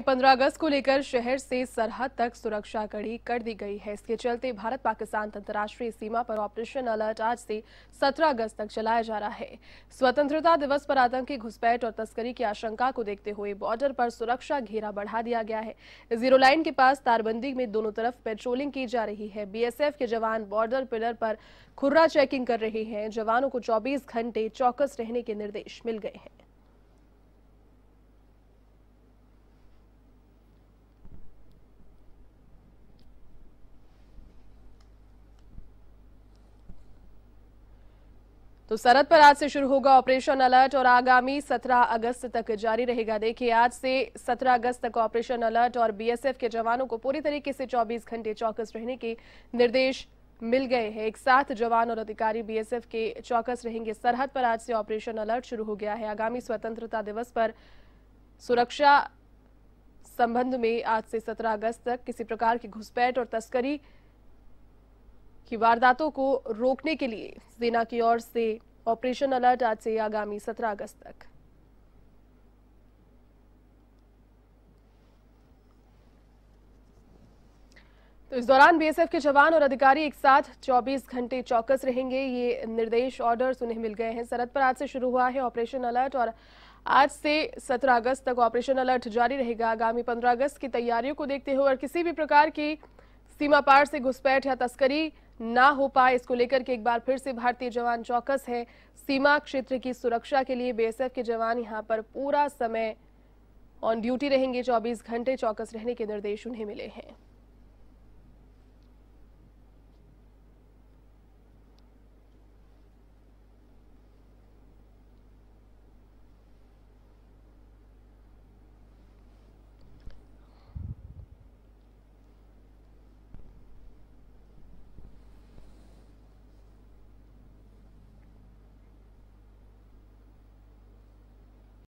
पंद्रह अगस्त को लेकर शहर से सरहद तक सुरक्षा कड़ी कर दी गई है इसके चलते भारत पाकिस्तान अंतर्राष्ट्रीय सीमा पर ऑपरेशन अलर्ट आज से 17 अगस्त तक चलाया जा रहा है स्वतंत्रता दिवस पर आतंकी घुसपैठ और तस्करी की आशंका को देखते हुए बॉर्डर पर सुरक्षा घेरा बढ़ा दिया गया है जीरो लाइन के पास तारबंदी में दोनों तरफ पेट्रोलिंग की जा रही है बीएसएफ के जवान बॉर्डर पिलर पर खुर्रा चेकिंग कर रहे हैं जवानों को चौबीस घंटे चौकस रहने के निर्देश मिल गए हैं तो सरहद पर आज से शुरू होगा ऑपरेशन अलर्ट और आगामी 17 अगस्त तक जारी रहेगा देखिए आज से 17 अगस्त तक ऑपरेशन अलर्ट और बीएसएफ के जवानों को पूरी तरीके से 24 घंटे चौकस रहने के निर्देश मिल गए हैं एक साथ जवान और अधिकारी बीएसएफ के चौकस रहेंगे सरहद पर आज से ऑपरेशन अलर्ट शुरू हो गया है आगामी स्वतंत्रता दिवस पर सुरक्षा संबंध में आज से सत्रह अगस्त तक किसी प्रकार की घुसपैठ और तस्करी की वारदातों को रोकने के लिए सेना की ओर से ऑपरेशन अलर्ट आज से आगामी 17 अगस्त तक तो इस दौरान बीएसएफ के जवान और अधिकारी एक साथ 24 घंटे चौकस रहेंगे ये निर्देश ऑर्डर उन्हें मिल गए हैं सरहद पर आज से शुरू हुआ है ऑपरेशन अलर्ट और आज से 17 अगस्त तक ऑपरेशन अलर्ट जारी रहेगा आगामी 15 अगस्त की तैयारियों को देखते हुए और किसी भी प्रकार की सीमा पार से घुसपैठ या तस्करी ना हो पाए इसको लेकर के एक बार फिर से भारतीय जवान चौकस है सीमा क्षेत्र की सुरक्षा के लिए बीएसएफ के जवान यहां पर पूरा समय ऑन ड्यूटी रहेंगे 24 घंटे चौकस रहने के निर्देश उन्हें मिले हैं